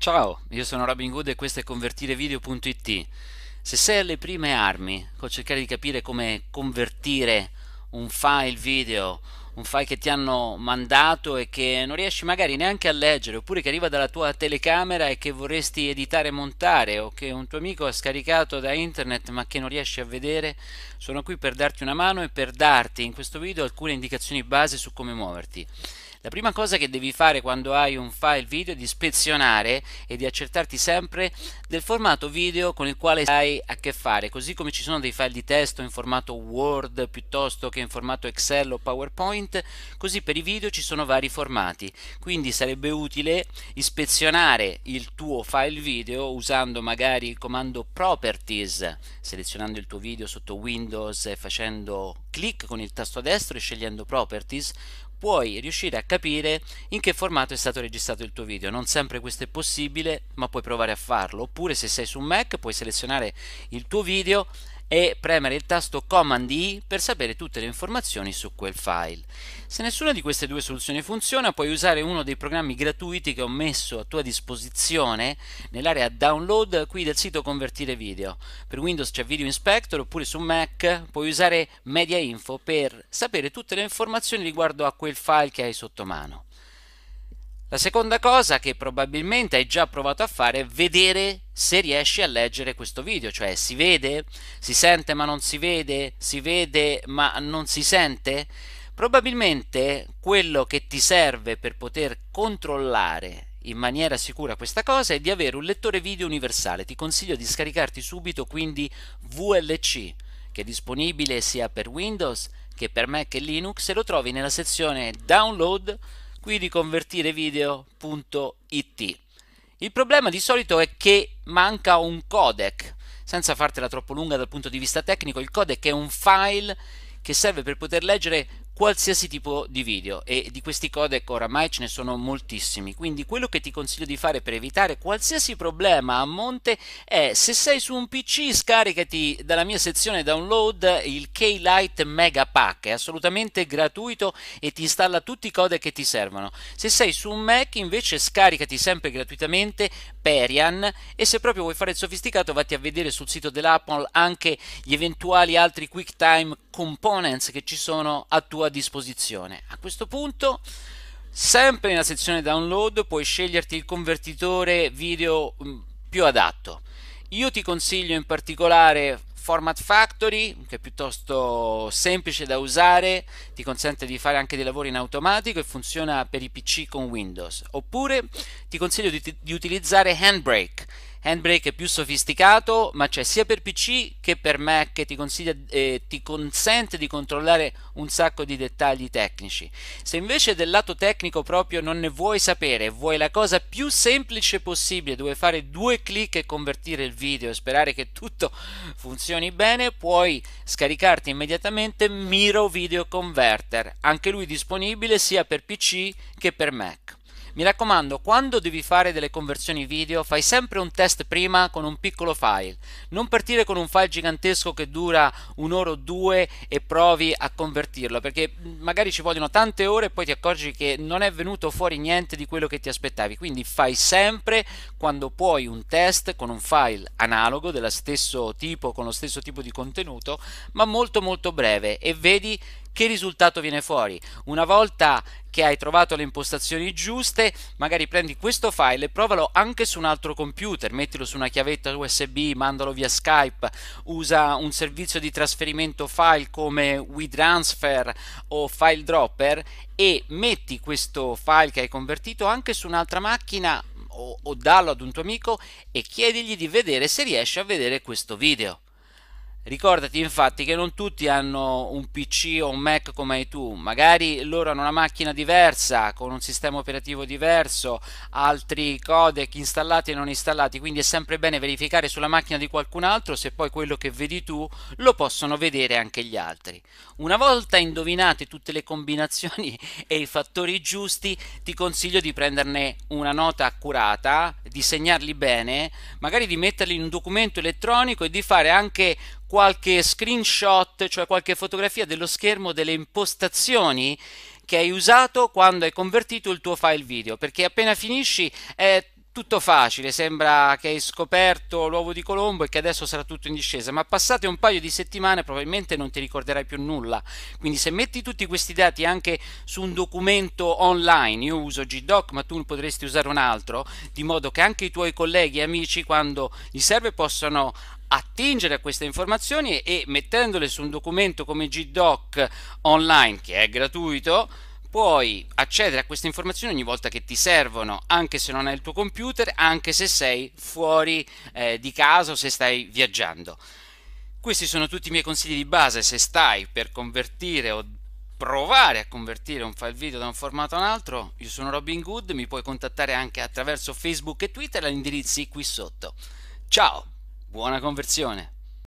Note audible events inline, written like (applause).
Ciao, io sono Robin Good e questo è convertirevideo.it. Se sei alle prime armi col cercare di capire come convertire un file video, un file che ti hanno mandato e che non riesci magari neanche a leggere, oppure che arriva dalla tua telecamera e che vorresti editare e montare, o che un tuo amico ha scaricato da internet ma che non riesci a vedere, sono qui per darti una mano e per darti in questo video alcune indicazioni base su come muoverti. La prima cosa che devi fare quando hai un file video è di ispezionare e di accertarti sempre del formato video con il quale hai a che fare, così come ci sono dei file di testo in formato Word piuttosto che in formato Excel o PowerPoint, così per i video ci sono vari formati. Quindi sarebbe utile ispezionare il tuo file video usando magari il comando Properties, selezionando il tuo video sotto Windows e facendo clic con il tasto destro e scegliendo Properties puoi riuscire a capire in che formato è stato registrato il tuo video. Non sempre questo è possibile, ma puoi provare a farlo. Oppure se sei su un Mac puoi selezionare il tuo video e premere il tasto Command I per sapere tutte le informazioni su quel file. Se nessuna di queste due soluzioni funziona, puoi usare uno dei programmi gratuiti che ho messo a tua disposizione nell'area download qui del sito Convertire Video. Per Windows c'è Video Inspector oppure su Mac puoi usare Media Info per sapere tutte le informazioni riguardo a quel file che hai sotto mano. La seconda cosa che probabilmente hai già provato a fare è vedere se riesci a leggere questo video, cioè si vede, si sente ma non si vede, si vede ma non si sente. Probabilmente quello che ti serve per poter controllare in maniera sicura questa cosa è di avere un lettore video universale. Ti consiglio di scaricarti subito quindi VLC, che è disponibile sia per Windows che per Mac e Linux, e lo trovi nella sezione download qui di convertirevideo.it. Il problema di solito è che manca un codec. Senza fartela troppo lunga dal punto di vista tecnico, il codec è un file che serve per poter leggere qualsiasi tipo di video e di questi codec oramai ce ne sono moltissimi quindi quello che ti consiglio di fare per evitare qualsiasi problema a monte è se sei su un pc scaricati dalla mia sezione download il K-Lite Mega Pack è assolutamente gratuito e ti installa tutti i codec che ti servono se sei su un Mac invece scaricati sempre gratuitamente Perian e se proprio vuoi fare il sofisticato vatti a vedere sul sito dell'Apple anche gli eventuali altri QuickTime components che ci sono attualmente a disposizione. A questo punto, sempre nella sezione download, puoi sceglierti il convertitore video mm, più adatto. Io ti consiglio in particolare Format Factory, che è piuttosto semplice da usare, ti consente di fare anche dei lavori in automatico e funziona per i PC con Windows. Oppure ti consiglio di, di utilizzare Handbrake Handbrake è più sofisticato, ma c'è sia per PC che per Mac e ti, eh, ti consente di controllare un sacco di dettagli tecnici. Se invece del lato tecnico proprio non ne vuoi sapere, vuoi la cosa più semplice possibile, dove fare due clic e convertire il video e sperare che tutto funzioni bene, puoi scaricarti immediatamente Miro Video Converter, anche lui disponibile sia per PC che per Mac. Mi raccomando, quando devi fare delle conversioni video, fai sempre un test prima con un piccolo file. Non partire con un file gigantesco che dura un'ora o due e provi a convertirlo, perché magari ci vogliono tante ore e poi ti accorgi che non è venuto fuori niente di quello che ti aspettavi. Quindi fai sempre, quando puoi, un test con un file analogo dello stesso tipo, con lo stesso tipo di contenuto, ma molto molto breve e vedi che risultato viene fuori? Una volta che hai trovato le impostazioni giuste, magari prendi questo file e provalo anche su un altro computer, mettilo su una chiavetta USB, mandalo via Skype, usa un servizio di trasferimento file come WeTransfer o File Dropper e metti questo file che hai convertito anche su un'altra macchina o, o dallo ad un tuo amico e chiedigli di vedere se riesce a vedere questo video. Ricordati infatti che non tutti hanno un PC o un Mac come hai tu, magari loro hanno una macchina diversa, con un sistema operativo diverso, altri codec installati e non installati, quindi è sempre bene verificare sulla macchina di qualcun altro se poi quello che vedi tu lo possono vedere anche gli altri. Una volta indovinate tutte le combinazioni (laughs) e i fattori giusti, ti consiglio di prenderne una nota accurata, di segnarli bene, magari di metterli in un documento elettronico e di fare anche qualche screenshot, cioè qualche fotografia dello schermo delle impostazioni che hai usato quando hai convertito il tuo file video, perché appena finisci è tutto facile, sembra che hai scoperto l'uovo di Colombo e che adesso sarà tutto in discesa, ma passate un paio di settimane probabilmente non ti ricorderai più nulla. Quindi se metti tutti questi dati anche su un documento online, io uso GDoc, ma tu potresti usare un altro, di modo che anche i tuoi colleghi e amici quando gli serve possano attingere a queste informazioni e mettendole su un documento come GDoc online che è gratuito puoi accedere a queste informazioni ogni volta che ti servono anche se non hai il tuo computer anche se sei fuori eh, di casa o se stai viaggiando questi sono tutti i miei consigli di base se stai per convertire o provare a convertire un file video da un formato a un altro io sono Robin Good mi puoi contattare anche attraverso Facebook e Twitter agli indirizzi qui sotto ciao Buona conversione!